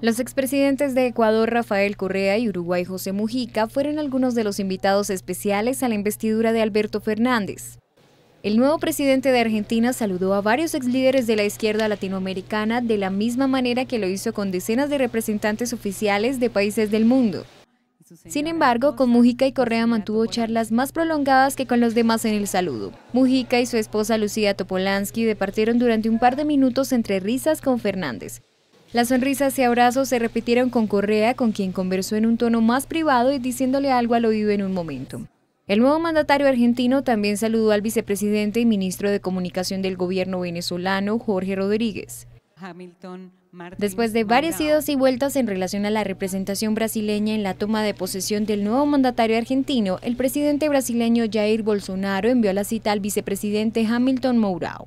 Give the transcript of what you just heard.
Los expresidentes de Ecuador, Rafael Correa y Uruguay, José Mujica, fueron algunos de los invitados especiales a la investidura de Alberto Fernández. El nuevo presidente de Argentina saludó a varios exlíderes de la izquierda latinoamericana de la misma manera que lo hizo con decenas de representantes oficiales de países del mundo. Sin embargo, con Mujica y Correa mantuvo charlas más prolongadas que con los demás en el saludo. Mujica y su esposa Lucía Topolansky departieron durante un par de minutos entre risas con Fernández, las sonrisas y abrazos se repitieron con Correa, con quien conversó en un tono más privado y diciéndole algo al oído en un momento. El nuevo mandatario argentino también saludó al vicepresidente y ministro de Comunicación del gobierno venezolano, Jorge Rodríguez. Después de varias idas y vueltas en relación a la representación brasileña en la toma de posesión del nuevo mandatario argentino, el presidente brasileño Jair Bolsonaro envió la cita al vicepresidente Hamilton Mourão.